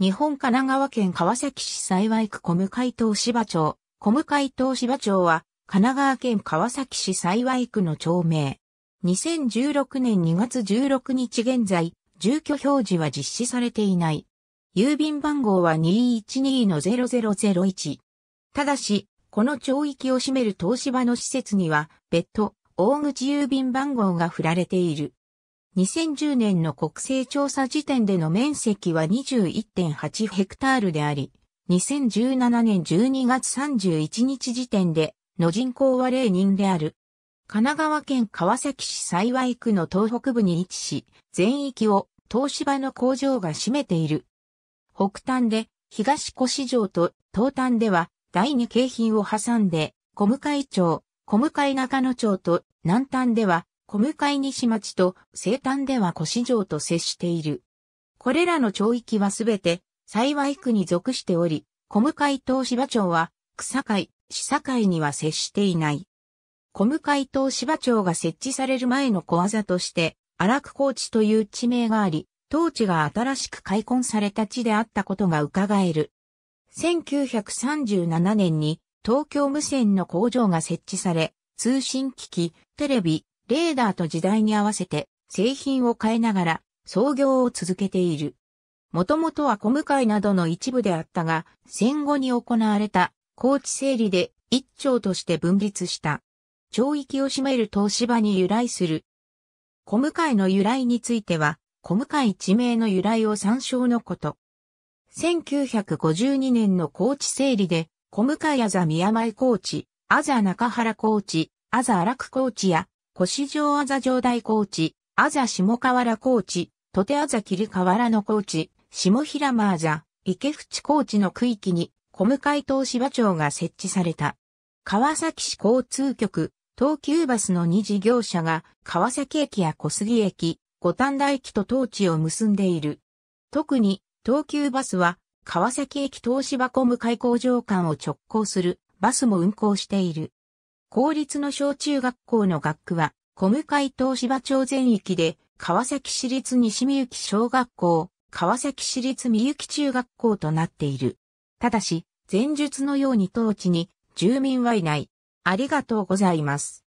日本神奈川県川崎市幸区小向東芝町、小向東芝町は、神奈川県川崎市幸区の町名。2016年2月16日現在、住居表示は実施されていない。郵便番号は212-0001。ただし、この町域を占める東芝の施設には、別途、大口郵便番号が振られている。2010年の国勢調査時点での面積は21.8ヘクタールであり、2017年12月31日時点での人口は0人である。神奈川県川崎市幸区の東北部に位置し、全域を東芝の工場が占めている。北端で東市場と東端では第二京浜を挟んで小向町、小向中野町と南端では小向西町と西端では越城と接している。これらの町域はすべて幸い区に属しており、小向東芝町は草会、市境には接していない。小向東芝町が設置される前の小技として、荒久高地という地名があり、当地が新しく開墾された地であったことが伺える。1937年に東京無線の工場が設置され、通信機器、テレビ、レーダーと時代に合わせて製品を変えながら創業を続けている。もともとは小向会などの一部であったが、戦後に行われた高知整理で一丁として分立した。町域を占める東芝に由来する。小向会の由来については、小向会地名の由来を参照のこと。1952年の高知整理で、小向会あざ宮前高知、あざ中原高知、あざ荒久高知や、腰上あざ城大高地、あざ下河原高地、とてあざ切河原の高地、下平間あざ、池淵高地の区域に、小向東芝町が設置された。川崎市交通局、東急バスの2事業者が、川崎駅や小杉駅、五反田駅と当地を結んでいる。特に、東急バスは、川崎駅東芝小向工場間を直行する、バスも運行している。公立の小中学校の学区は、小向東芝町全域で、川崎市立西三幸小学校、川崎市立三幸中学校となっている。ただし、前述のように当地に住民はいない。ありがとうございます。